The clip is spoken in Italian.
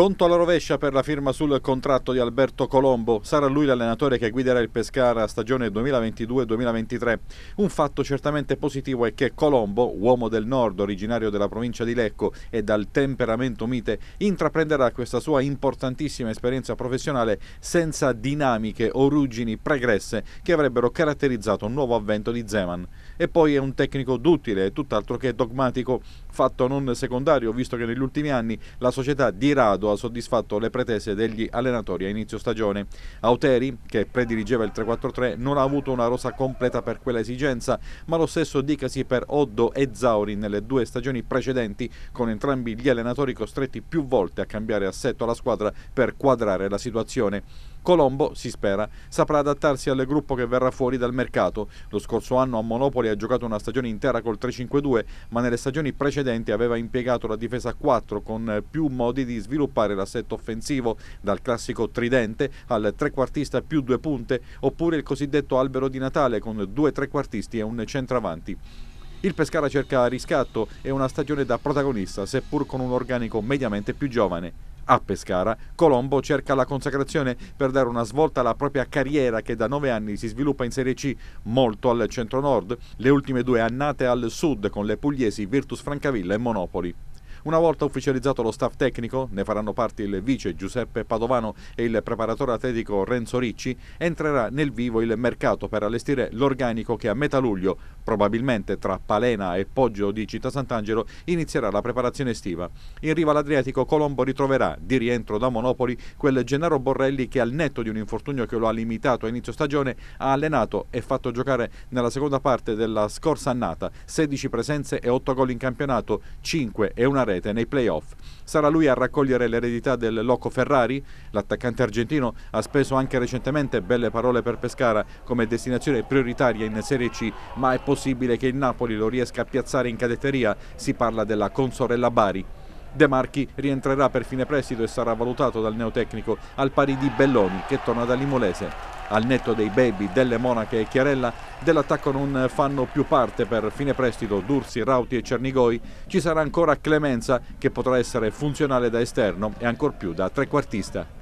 Conto alla rovescia per la firma sul contratto di Alberto Colombo. Sarà lui l'allenatore che guiderà il Pescara stagione 2022-2023. Un fatto certamente positivo è che Colombo, uomo del nord, originario della provincia di Lecco e dal temperamento mite, intraprenderà questa sua importantissima esperienza professionale senza dinamiche o ruggini pregresse che avrebbero caratterizzato un nuovo avvento di Zeman e poi è un tecnico d'utile, tutt'altro che dogmatico, fatto non secondario, visto che negli ultimi anni la società di Rado ha soddisfatto le pretese degli allenatori a inizio stagione. Auteri, che prediligeva il 3-4-3, non ha avuto una rosa completa per quella esigenza, ma lo stesso dicasi per Oddo e Zauri nelle due stagioni precedenti, con entrambi gli allenatori costretti più volte a cambiare assetto alla squadra per quadrare la situazione. Colombo, si spera, saprà adattarsi al gruppo che verrà fuori dal mercato. Lo scorso anno a Monopoli ha giocato una stagione intera col 3-5-2, ma nelle stagioni precedenti aveva impiegato la difesa a 4 con più modi di sviluppare l'assetto offensivo, dal classico tridente al trequartista più due punte, oppure il cosiddetto albero di Natale con due trequartisti e un centravanti. Il Pescara cerca riscatto e una stagione da protagonista, seppur con un organico mediamente più giovane. A Pescara, Colombo cerca la consacrazione per dare una svolta alla propria carriera che da nove anni si sviluppa in Serie C, molto al centro-nord, le ultime due annate al sud con le pugliesi Virtus Francavilla e Monopoli. Una volta ufficializzato lo staff tecnico, ne faranno parte il vice Giuseppe Padovano e il preparatore atletico Renzo Ricci, entrerà nel vivo il mercato per allestire l'organico che a metà luglio, probabilmente tra Palena e Poggio di Città Sant'Angelo, inizierà la preparazione estiva. In riva all'Adriatico Colombo ritroverà, di rientro da Monopoli, quel Gennaro Borrelli che al netto di un infortunio che lo ha limitato a inizio stagione, ha allenato e fatto giocare nella seconda parte della scorsa annata 16 presenze e 8 gol in campionato, 5 e una rete rete nei playoff. Sarà lui a raccogliere l'eredità del Loco Ferrari? L'attaccante argentino ha speso anche recentemente belle parole per Pescara come destinazione prioritaria in Serie C, ma è possibile che il Napoli lo riesca a piazzare in cadetteria? Si parla della consorella Bari. De Marchi rientrerà per fine prestito e sarà valutato dal neotecnico al pari di Belloni che torna da Limolese. Al netto dei baby, delle monache e Chiarella, dell'attacco non fanno più parte per fine prestito Dursi, Rauti e Cernigoi. Ci sarà ancora Clemenza che potrà essere funzionale da esterno e ancor più da trequartista.